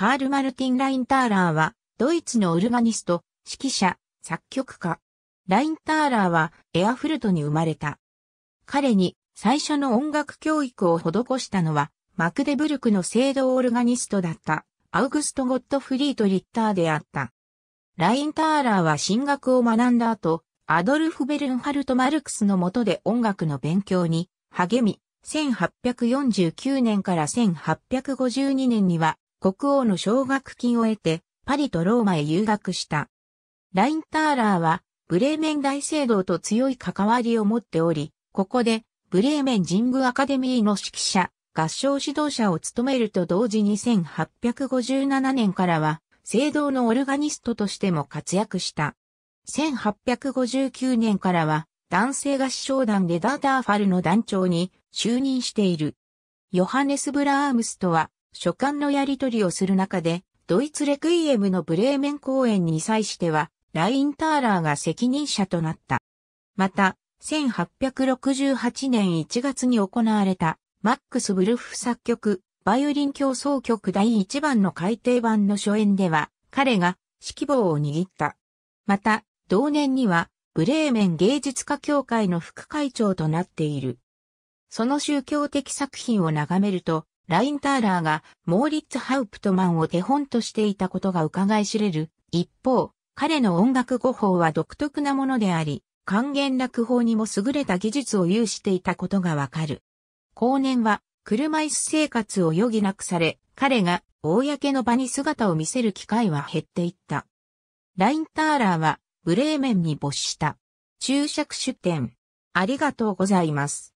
カール・マルティン・ラインターラーは、ドイツのオルガニスト、指揮者、作曲家。ラインターラーは、エアフルトに生まれた。彼に、最初の音楽教育を施したのは、マクデブルクの聖堂オルガニストだった、アウグスト・ゴットフリート・リッターであった。ラインターラーは進学を学んだ後、アドルフ・ベルンハルト・マルクスの下で音楽の勉強に励み、1849年から1852年には国王の奨学金を得て、パリとローマへ留学した。ラインターラーは、ブレーメン大聖堂と強い関わりを持っており、ここで、ブレーメン神宮アカデミーの指揮者、合唱指導者を務めると同時に1857年からは、聖堂のオルガニストとしても活躍した。1859年からは、男性合唱団でダーターファルの団長に就任している。ヨハネス・ブラームスとは、書簡のやり取りをする中で、ドイツレクイエムのブレーメン公演に際しては、ラインターラーが責任者となった。また、1868年1月に行われた、マックス・ブルフ作曲、バイオリン競争曲第1番の改訂版の初演では、彼が指揮棒を握った。また、同年には、ブレーメン芸術家協会の副会長となっている。その宗教的作品を眺めると、ラインターラーがモーリッツ・ハウプトマンを手本としていたことが伺い知れる。一方、彼の音楽語法は独特なものであり、還元楽法にも優れた技術を有していたことがわかる。後年は車椅子生活を余儀なくされ、彼が公の場に姿を見せる機会は減っていった。ラインターラーはブレーメンに没した。注釈出典。ありがとうございます。